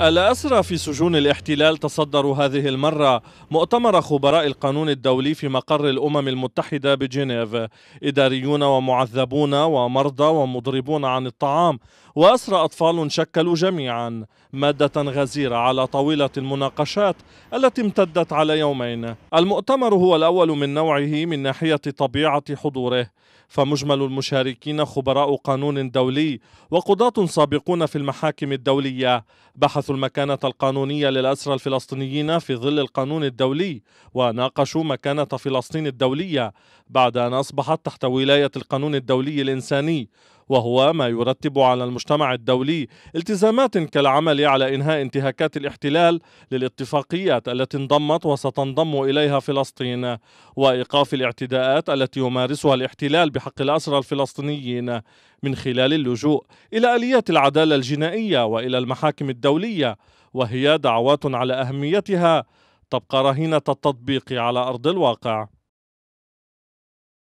الأسرى في سجون الاحتلال تصدروا هذه المرة مؤتمر خبراء القانون الدولي في مقر الأمم المتحدة بجنيف إداريون ومعذبون ومرضى ومضربون عن الطعام وأسرى أطفال شكلوا جميعا مادة غزيرة على طاولة المناقشات التي امتدت على يومين المؤتمر هو الأول من نوعه من ناحية طبيعة حضوره فمجمل المشاركين خبراء قانون دولي وقضاة سابقون في المحاكم الدولية بحث بحثوا المكانة القانونية للأسرى الفلسطينيين في ظل القانون الدولي وناقشوا مكانة فلسطين الدولية بعد أن أصبحت تحت ولاية القانون الدولي الإنساني وهو ما يرتب على المجتمع الدولي التزامات كالعمل على انهاء انتهاكات الاحتلال للاتفاقيات التي انضمت وستنضم اليها فلسطين وايقاف الاعتداءات التي يمارسها الاحتلال بحق الاسرى الفلسطينيين من خلال اللجوء الى اليات العداله الجنائيه والى المحاكم الدوليه وهي دعوات على اهميتها تبقى رهينه التطبيق على ارض الواقع